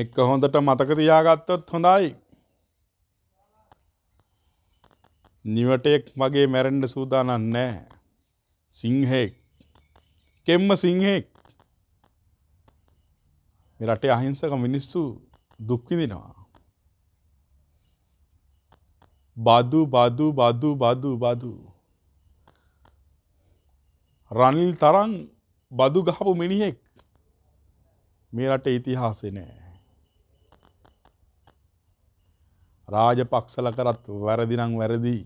එක හොඳට මතක තියාගත්තොත් හොඳයි. නිවටෙක් වගේ මැරෙන්ඩ සූදානම් නෑ. සිංහෙක්. කෙම්ම සිංහෙක්. රටේ අහිංසක මිනිස්සු දුක්කිදිනවා. බදු බදු බදු බදු බදු. රනිල් තරන් බදු ගහපු මිනිහෙක් මේ රට ඉතිහාසෙ නෑ. රාජපක්ෂල කරත් වැරදිනං වැරදිී.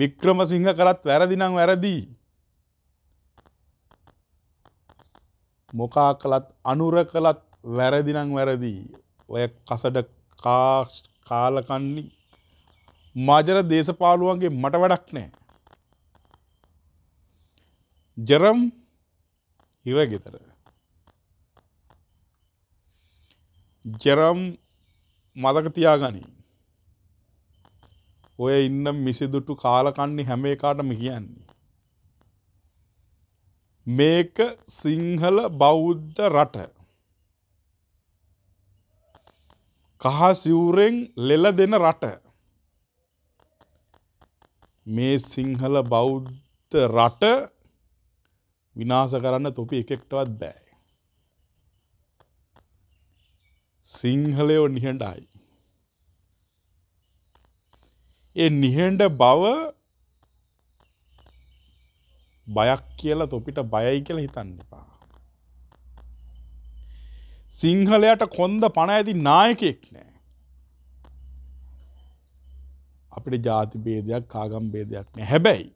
වික්‍රම සිංහ කරත් වැරදිනං වැරදිී. මොකා කළත් අනුර කළත් වැරදිනං වැරදිී. ඔය කසඩ කාක්ෂ් කාලකන්නි මජර දේශපාලුවන්ගේ මට වැඩක් නෑ. ජරම් හිරගෙතර. ජරම් මදකතියා ගනී ඔය ඉන්න මිසිදුටු කාලකන්නේ හැම එකටම කියන්නේ. මේක සිංහල බෞද්ධ රට. කහ සිවුරෙන් ලෙල දෙන රට. මේ සිංහල බෞද්ධ රට විනාස කරන්න තොපි එකෙක්ටවත් බෑ. සිංහලයෝ නිහඬයි. ඒ නිහඬ බව බයක් කියලා තොපිට බයයි කියලා හිතන්න එපා. සිංහලයට කොන්ද පණ ඇති නායකෙක් නෑ. අපිට ජාති බේදයක් කාගම් බේදයක් නෑ හැබැයි.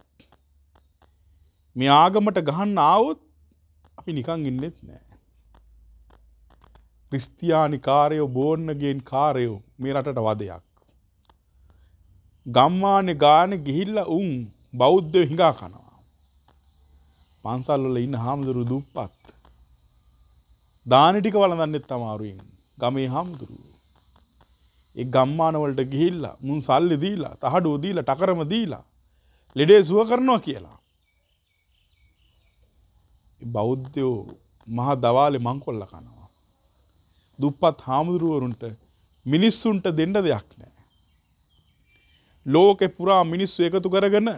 මේ ආගමට ගහන්න ආවුත් අපි නිකං ඉන්නෙත් නෑ. ක්‍රිස්තියානි කාරයෝ බෝන්නගෙන් කාරයෝ මේ රටට වදයක්. ගම්මාන ගාන ගිහිල්ල උන් බෞද්ධ හිඟා කනවා. පන්සල්ල ඉන්න හාමුදුරු දුප්පත්. දානටික වලදන්නෙත් තමාරුවෙන් ගමේ හාමුදුරුව. එ ගම්මානවලට ගිහිල්ලා මුන් සල්ලි දීලා තහඩුව දීල ටකරම දීලා ලෙඩේ සුව කරනවා කියලා. බෞද්ධයෝ මහ දවාලෙ මංකොල්ල කනවා. දුප්පත් හාමුදුරුවරුන්ට මිනිස්සුන්ට දෙන්න දෙයක් නෑ. ලෝක පුරා මිනිස්සු එකතු කරගන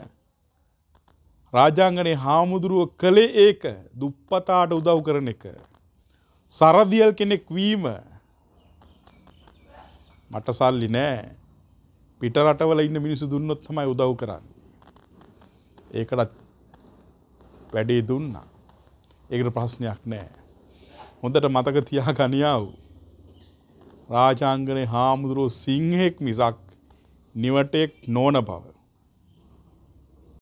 රාජාංගනේ හාමුදුරුව කළේ ඒක දුප්පතාට උදව් කරන එක. සරදියල් කෙනෙක් වීම මට සල්ලි නෑ පිට රටවල ඉන්න මිනිසු දුන්නොත් තමයි උදව් කරන්න. ඒකට වැඩේ දුන්නා. ඒකට ප්‍රශ්නයක් නෑ. හොඳට මතක තියා ගනියාව. රාජාංගනේ හාමුදුරුව සිංහෙක් මිසක් නිවටෙක් නොවන බව.